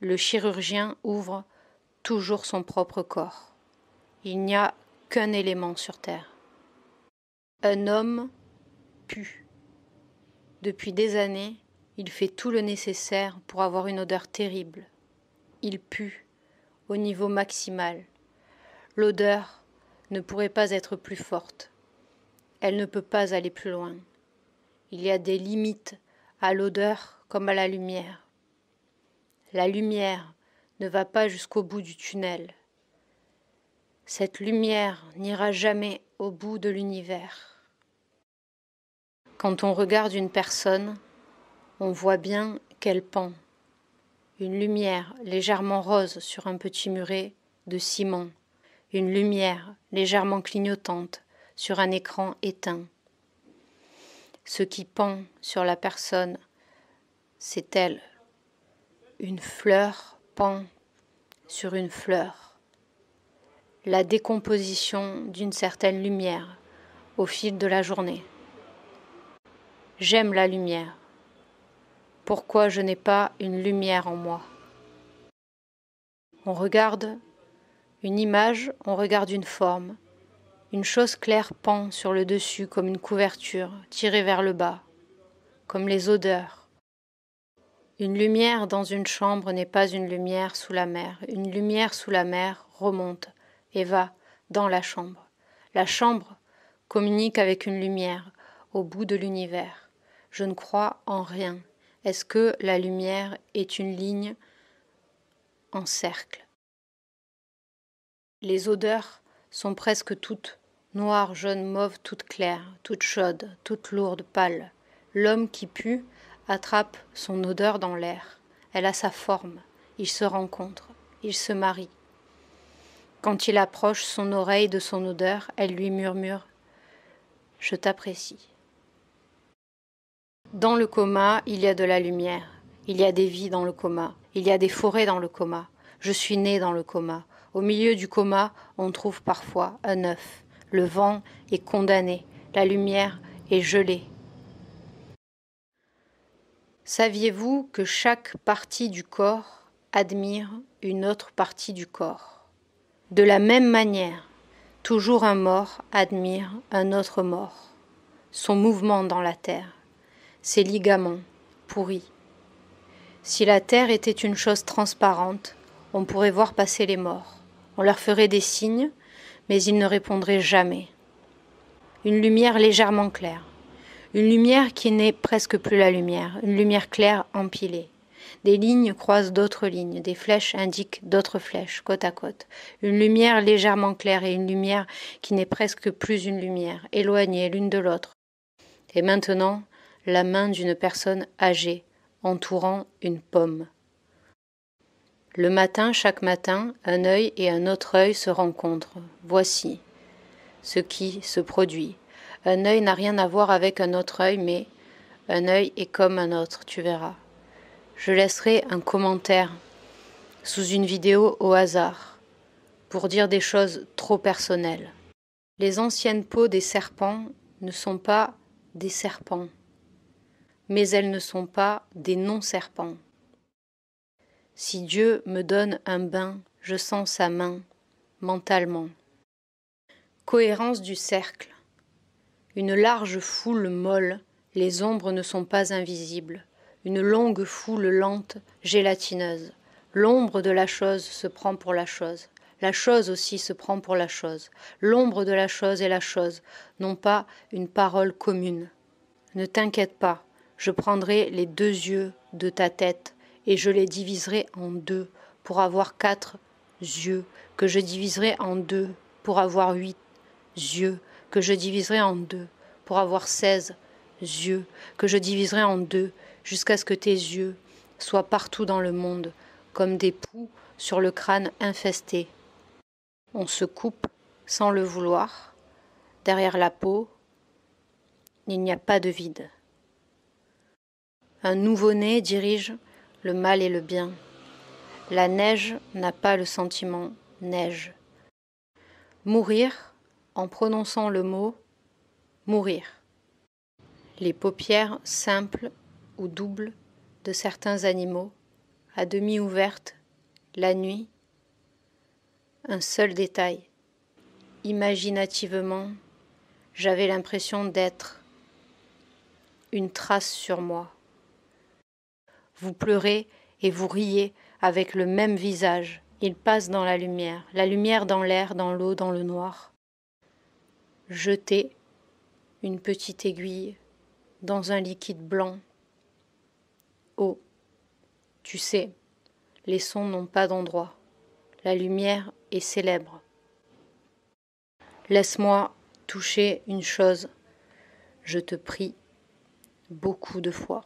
Le chirurgien ouvre toujours son propre corps. Il n'y a qu'un élément sur Terre. Un homme pue. Depuis des années, il fait tout le nécessaire pour avoir une odeur terrible. Il pue au niveau maximal. L'odeur ne pourrait pas être plus forte. Elle ne peut pas aller plus loin. Il y a des limites à l'odeur comme à la lumière la lumière ne va pas jusqu'au bout du tunnel. Cette lumière n'ira jamais au bout de l'univers. Quand on regarde une personne, on voit bien qu'elle pend. Une lumière légèrement rose sur un petit muret de ciment. Une lumière légèrement clignotante sur un écran éteint. Ce qui pend sur la personne, c'est elle une fleur pend sur une fleur. La décomposition d'une certaine lumière au fil de la journée. J'aime la lumière. Pourquoi je n'ai pas une lumière en moi On regarde une image, on regarde une forme. Une chose claire pend sur le dessus comme une couverture tirée vers le bas, comme les odeurs une lumière dans une chambre n'est pas une lumière sous la mer. Une lumière sous la mer remonte et va dans la chambre. La chambre communique avec une lumière au bout de l'univers. Je ne crois en rien. Est-ce que la lumière est une ligne en cercle Les odeurs sont presque toutes noires, jaunes, mauves, toutes claires, toutes chaudes, toutes lourdes, pâles. L'homme qui pue attrape son odeur dans l'air. Elle a sa forme. Ils se rencontrent. Ils se marient. Quand il approche son oreille de son odeur, elle lui murmure Je t'apprécie. Dans le coma, il y a de la lumière. Il y a des vies dans le coma. Il y a des forêts dans le coma. Je suis né dans le coma. Au milieu du coma, on trouve parfois un œuf. Le vent est condamné. La lumière est gelée. Saviez-vous que chaque partie du corps admire une autre partie du corps De la même manière, toujours un mort admire un autre mort, son mouvement dans la terre, ses ligaments pourris. Si la terre était une chose transparente, on pourrait voir passer les morts. On leur ferait des signes, mais ils ne répondraient jamais. Une lumière légèrement claire, une lumière qui n'est presque plus la lumière, une lumière claire empilée. Des lignes croisent d'autres lignes, des flèches indiquent d'autres flèches, côte à côte. Une lumière légèrement claire et une lumière qui n'est presque plus une lumière, éloignées l'une de l'autre. Et maintenant, la main d'une personne âgée, entourant une pomme. Le matin, chaque matin, un œil et un autre œil se rencontrent. Voici ce qui se produit. Un œil n'a rien à voir avec un autre œil, mais un œil est comme un autre, tu verras. Je laisserai un commentaire sous une vidéo au hasard pour dire des choses trop personnelles. Les anciennes peaux des serpents ne sont pas des serpents, mais elles ne sont pas des non-serpents. Si Dieu me donne un bain, je sens sa main, mentalement. Cohérence du cercle. Une large foule molle, les ombres ne sont pas invisibles. Une longue foule lente, gélatineuse. L'ombre de la chose se prend pour la chose. La chose aussi se prend pour la chose. L'ombre de la chose et la chose, non pas une parole commune. Ne t'inquiète pas, je prendrai les deux yeux de ta tête et je les diviserai en deux pour avoir quatre yeux, que je diviserai en deux pour avoir huit yeux, que je diviserai en deux pour avoir seize yeux, que je diviserai en deux jusqu'à ce que tes yeux soient partout dans le monde, comme des poux sur le crâne infesté. On se coupe sans le vouloir. Derrière la peau, il n'y a pas de vide. Un nouveau-né dirige le mal et le bien. La neige n'a pas le sentiment neige. Mourir en prononçant le mot mourir. Les paupières simples ou doubles de certains animaux, à demi ouvertes, la nuit. Un seul détail. Imaginativement, j'avais l'impression d'être une trace sur moi. Vous pleurez et vous riez avec le même visage. Il passe dans la lumière, la lumière dans l'air, dans l'eau, dans le noir jeter une petite aiguille dans un liquide blanc. Oh, tu sais, les sons n'ont pas d'endroit. La lumière est célèbre. Laisse-moi toucher une chose, je te prie, beaucoup de fois.